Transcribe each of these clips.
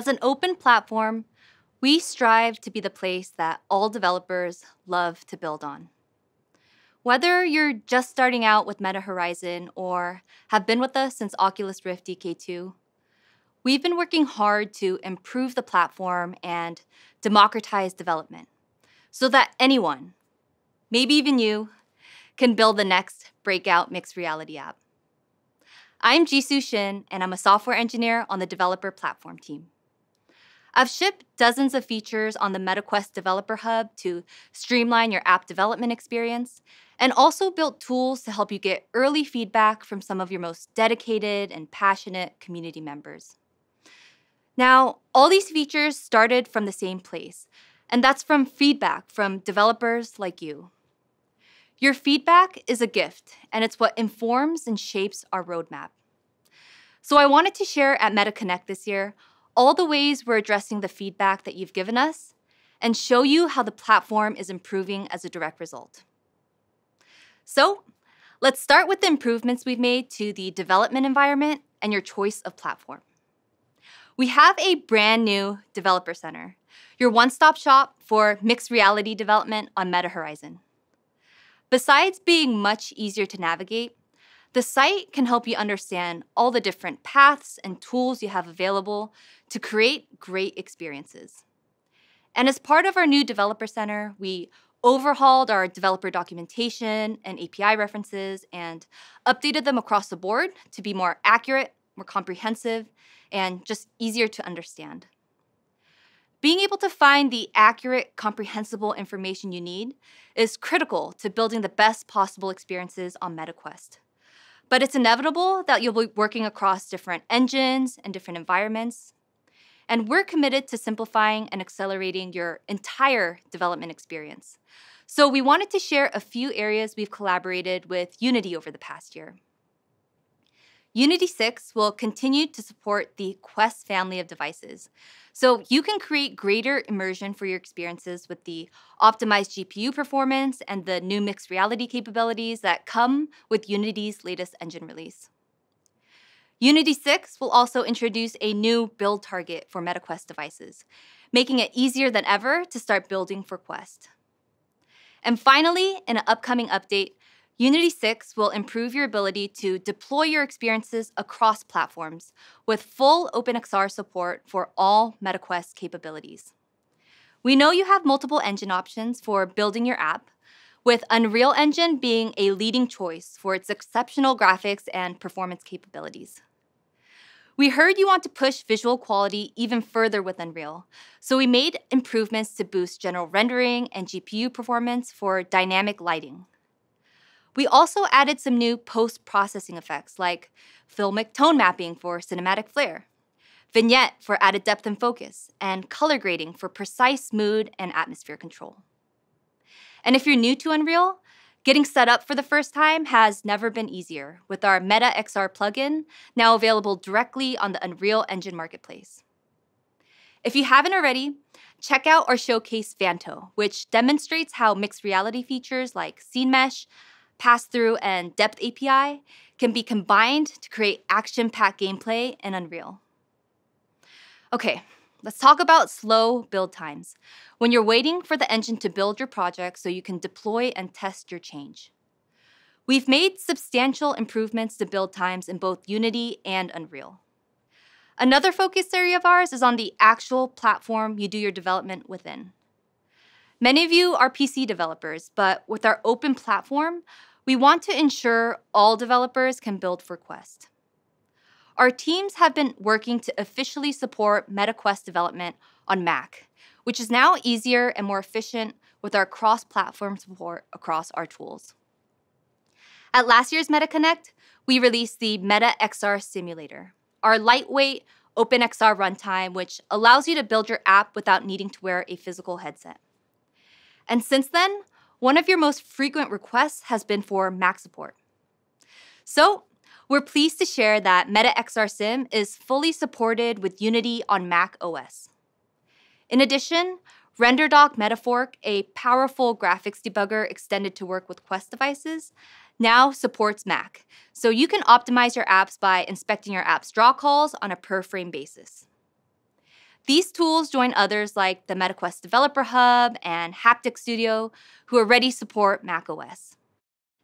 As an open platform, we strive to be the place that all developers love to build on. Whether you're just starting out with Meta Horizon or have been with us since Oculus Rift DK2, we've been working hard to improve the platform and democratize development so that anyone, maybe even you, can build the next breakout mixed reality app. I'm Jisoo Shin, and I'm a software engineer on the developer platform team. I've shipped dozens of features on the MetaQuest Developer Hub to streamline your app development experience, and also built tools to help you get early feedback from some of your most dedicated and passionate community members. Now, all these features started from the same place, and that's from feedback from developers like you. Your feedback is a gift, and it's what informs and shapes our roadmap. So I wanted to share at MetaConnect this year all the ways we're addressing the feedback that you've given us and show you how the platform is improving as a direct result. So, let's start with the improvements we've made to the development environment and your choice of platform. We have a brand new developer center, your one stop shop for mixed reality development on Meta Horizon. Besides being much easier to navigate, the site can help you understand all the different paths and tools you have available to create great experiences. And as part of our new Developer Center, we overhauled our developer documentation and API references and updated them across the board to be more accurate, more comprehensive, and just easier to understand. Being able to find the accurate, comprehensible information you need is critical to building the best possible experiences on MetaQuest. But it's inevitable that you'll be working across different engines and different environments. And we're committed to simplifying and accelerating your entire development experience. So we wanted to share a few areas we've collaborated with Unity over the past year. Unity 6 will continue to support the Quest family of devices. So you can create greater immersion for your experiences with the optimized GPU performance and the new mixed reality capabilities that come with Unity's latest engine release. Unity 6 will also introduce a new build target for MetaQuest devices, making it easier than ever to start building for Quest. And finally, in an upcoming update, Unity 6 will improve your ability to deploy your experiences across platforms with full OpenXR support for all MetaQuest capabilities. We know you have multiple engine options for building your app, with Unreal Engine being a leading choice for its exceptional graphics and performance capabilities. We heard you want to push visual quality even further with Unreal, so we made improvements to boost general rendering and GPU performance for dynamic lighting. We also added some new post-processing effects like filmic tone mapping for cinematic flair, vignette for added depth and focus, and color grading for precise mood and atmosphere control. And if you're new to Unreal, getting set up for the first time has never been easier with our Meta XR plugin, now available directly on the Unreal Engine Marketplace. If you haven't already, check out our showcase Vanto, which demonstrates how mixed reality features like scene mesh, pass through, and depth API can be combined to create action packed gameplay in Unreal. Okay, let's talk about slow build times when you're waiting for the engine to build your project so you can deploy and test your change. We've made substantial improvements to build times in both Unity and Unreal. Another focus area of ours is on the actual platform you do your development within. Many of you are PC developers, but with our open platform, we want to ensure all developers can build for Quest. Our teams have been working to officially support MetaQuest development on Mac, which is now easier and more efficient with our cross platform support across our tools. At last year's MetaConnect, we released the Meta XR Simulator, our lightweight OpenXR runtime, which allows you to build your app without needing to wear a physical headset. And since then, one of your most frequent requests has been for Mac support. So, we're pleased to share that Meta XR Sim is fully supported with Unity on Mac OS. In addition, RenderDoc Metafork, a powerful graphics debugger extended to work with Quest devices, now supports Mac, so you can optimize your apps by inspecting your app's draw calls on a per frame basis. These tools join others like the MetaQuest Developer Hub and Haptic Studio, who already support macOS.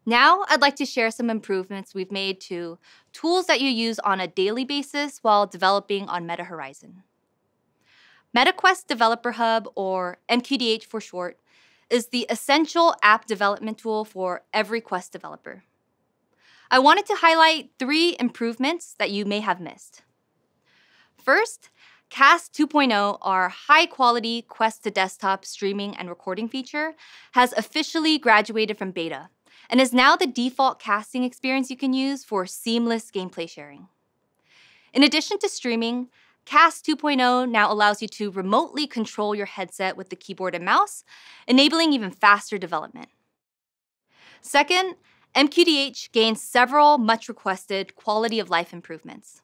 Now, I'd like to share some improvements we've made to tools that you use on a daily basis while developing on MetaHorizon. MetaQuest Developer Hub, or MQDH for short, is the essential app development tool for every Quest developer. I wanted to highlight three improvements that you may have missed. First, Cast 2.0, our high quality Quest to desktop streaming and recording feature, has officially graduated from beta and is now the default casting experience you can use for seamless gameplay sharing. In addition to streaming, Cast 2.0 now allows you to remotely control your headset with the keyboard and mouse, enabling even faster development. Second, MQDH gains several much requested quality of life improvements.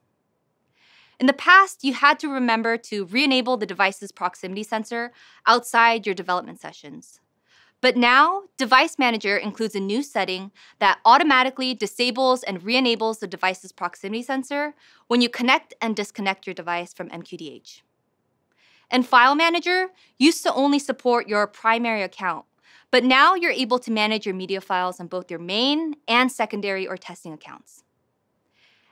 In the past, you had to remember to re enable the device's proximity sensor outside your development sessions. But now, Device Manager includes a new setting that automatically disables and re enables the device's proximity sensor when you connect and disconnect your device from MQDH. And File Manager used to only support your primary account, but now you're able to manage your media files on both your main and secondary or testing accounts.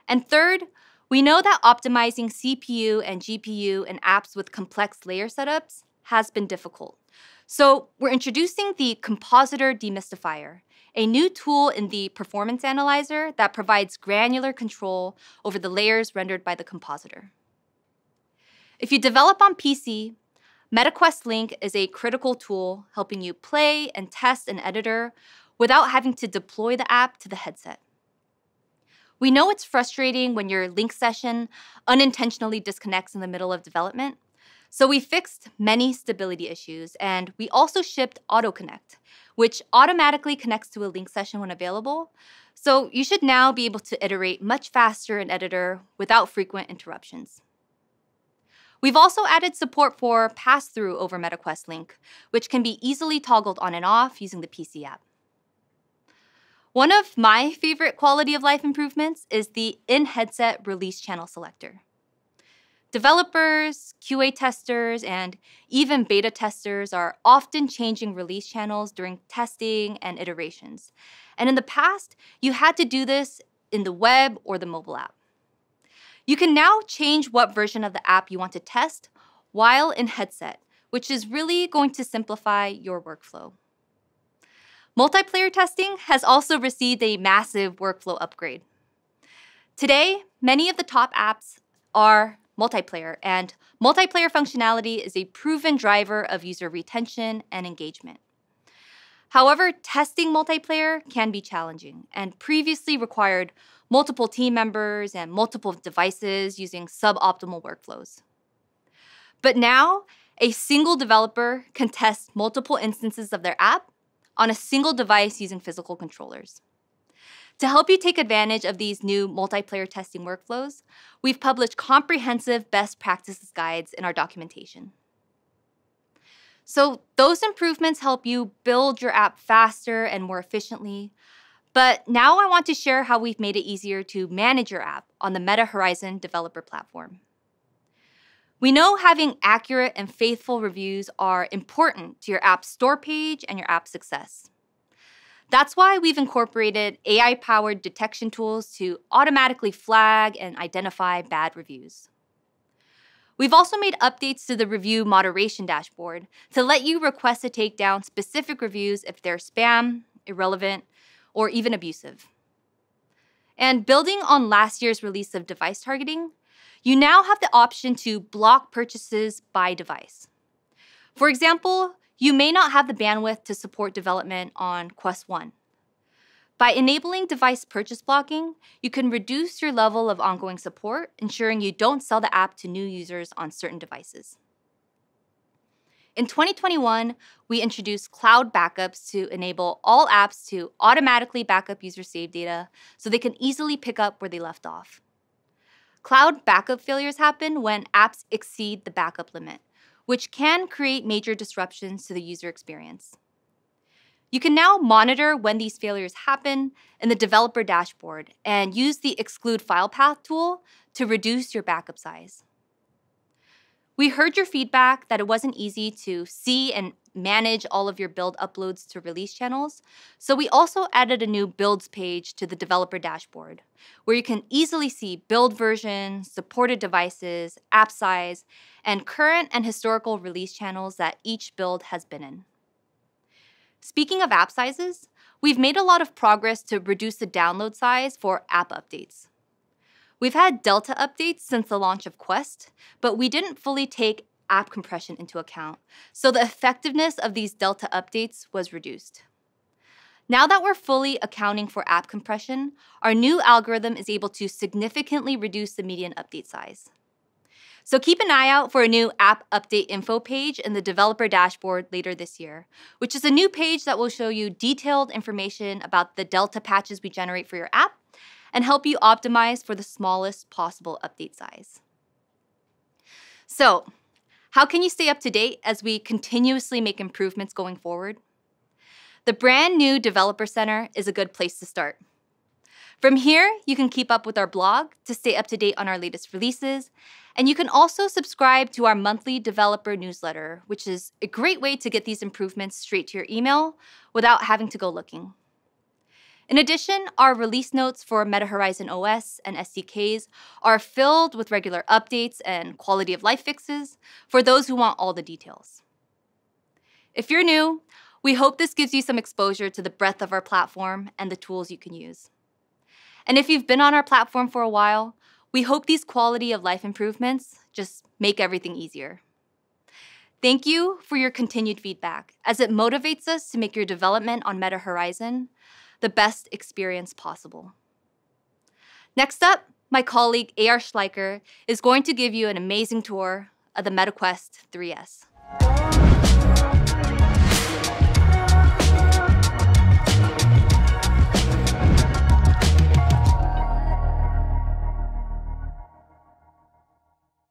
And third, we know that optimizing CPU and GPU in apps with complex layer setups has been difficult. So we're introducing the Compositor Demystifier, a new tool in the Performance Analyzer that provides granular control over the layers rendered by the compositor. If you develop on PC, MetaQuest Link is a critical tool helping you play and test an editor without having to deploy the app to the headset. We know it's frustrating when your link session unintentionally disconnects in the middle of development. So we fixed many stability issues, and we also shipped AutoConnect, which automatically connects to a link session when available. So you should now be able to iterate much faster in Editor without frequent interruptions. We've also added support for pass-through over MetaQuest link, which can be easily toggled on and off using the PC app. One of my favorite quality of life improvements is the in-headset release channel selector. Developers, QA testers, and even beta testers are often changing release channels during testing and iterations. And in the past, you had to do this in the web or the mobile app. You can now change what version of the app you want to test while in headset, which is really going to simplify your workflow. Multiplayer testing has also received a massive workflow upgrade. Today, many of the top apps are multiplayer, and multiplayer functionality is a proven driver of user retention and engagement. However, testing multiplayer can be challenging and previously required multiple team members and multiple devices using suboptimal workflows. But now, a single developer can test multiple instances of their app on a single device using physical controllers. To help you take advantage of these new multiplayer testing workflows, we've published comprehensive best practices guides in our documentation. So, those improvements help you build your app faster and more efficiently. But now I want to share how we've made it easier to manage your app on the Meta Horizon developer platform. We know having accurate and faithful reviews are important to your app store page and your app success. That's why we've incorporated AI powered detection tools to automatically flag and identify bad reviews. We've also made updates to the review moderation dashboard to let you request to take down specific reviews if they're spam, irrelevant, or even abusive. And building on last year's release of device targeting, you now have the option to block purchases by device. For example, you may not have the bandwidth to support development on Quest 1. By enabling device purchase blocking, you can reduce your level of ongoing support, ensuring you don't sell the app to new users on certain devices. In 2021, we introduced cloud backups to enable all apps to automatically backup user saved data so they can easily pick up where they left off. Cloud backup failures happen when apps exceed the backup limit, which can create major disruptions to the user experience. You can now monitor when these failures happen in the developer dashboard and use the exclude file path tool to reduce your backup size. We heard your feedback that it wasn't easy to see and manage all of your build uploads to release channels. So we also added a new builds page to the developer dashboard where you can easily see build version, supported devices, app size, and current and historical release channels that each build has been in. Speaking of app sizes, we've made a lot of progress to reduce the download size for app updates. We've had Delta updates since the launch of Quest, but we didn't fully take app compression into account, so the effectiveness of these delta updates was reduced. Now that we're fully accounting for app compression, our new algorithm is able to significantly reduce the median update size. So keep an eye out for a new app update info page in the developer dashboard later this year, which is a new page that will show you detailed information about the delta patches we generate for your app and help you optimize for the smallest possible update size. So, how can you stay up to date as we continuously make improvements going forward? The brand new Developer Center is a good place to start. From here, you can keep up with our blog to stay up to date on our latest releases, and you can also subscribe to our monthly developer newsletter, which is a great way to get these improvements straight to your email without having to go looking. In addition, our release notes for MetaHorizon OS and SDKs are filled with regular updates and quality of life fixes for those who want all the details. If you're new, we hope this gives you some exposure to the breadth of our platform and the tools you can use. And if you've been on our platform for a while, we hope these quality of life improvements just make everything easier. Thank you for your continued feedback, as it motivates us to make your development on Meta Horizon the best experience possible. Next up, my colleague A.R. Schleicher is going to give you an amazing tour of the MetaQuest 3S.